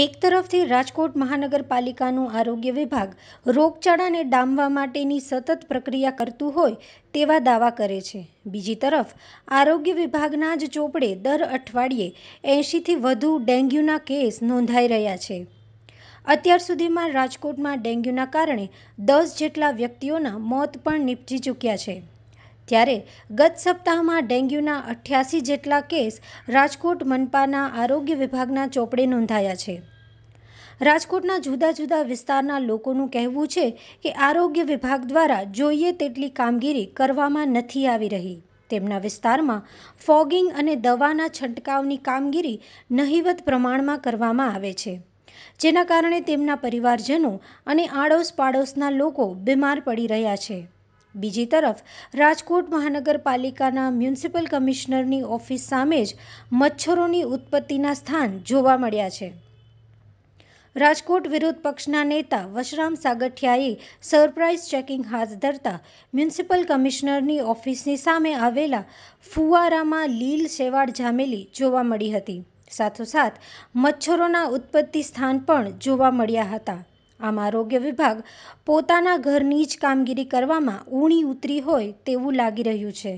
એક તરફથી રાજકોટ મહાનગરપાલિકાનું આરોગ્ય વિભાગ રોગચાળાને ડામવા માટેની સતત પ્રક્રિયા કરતું હોય તેવા દાવા કરે છે બીજી તરફ આરોગ્ય વિભાગના જ ચોપડે દર અઠવાડિયે એંશીથી વધુ ડેન્ગ્યુના કેસ નોંધાઈ રહ્યા છે અત્યાર સુધીમાં રાજકોટમાં ડેન્ગ્યુના કારણે દસ જેટલા વ્યક્તિઓના મોત પણ નિપજી ચૂક્યા છે ત્યારે ગત સપ્તાહમાં ડેન્ગ્યુના અઠ્યાસી જેટલા કેસ રાજકોટ મનપાના આરોગ્ય વિભાગના ચોપડે નોંધાયા છે રાજકોટના જુદા જુદા વિસ્તારના લોકોનું કહેવું છે કે આરોગ્ય વિભાગ દ્વારા જોઈએ તેટલી કામગીરી કરવામાં નથી આવી રહી તેમના વિસ્તારમાં ફોગિંગ અને દવાના છંટકાવની કામગીરી નહિવત પ્રમાણમાં કરવામાં આવે છે જેના કારણે તેમના પરિવારજનો અને આડોશ પાડોશના લોકો બીમાર પડી રહ્યા છે બીજી તરફ રાજકોટ મહાનગરપાલિકાના મ્યુનિસિપલ કમિશનરની ઓફિસ સામે જ મચ્છરોની ઉત્પત્તિના સ્થાન જોવા મળ્યા છે રાજકોટ વિરોધ પક્ષના નેતા વશરામ સાગઠિયાએ સરપ્રાઇઝ ચેકિંગ હાથ ધરતા મ્યુનિસિપલ કમિશનરની ઓફિસની સામે આવેલા ફુવારામાં લીલ શેવાળ જામેલી જોવા મળી હતી સાથોસાથ મચ્છરોના ઉત્પત્તિ સ્થાન પણ જોવા મળ્યા હતા આમ આરોગ્ય વિભાગ પોતાના ઘરની જ કામગીરી કરવામાં ઊણી ઉતરી હોય તેવું લાગી રહ્યું છે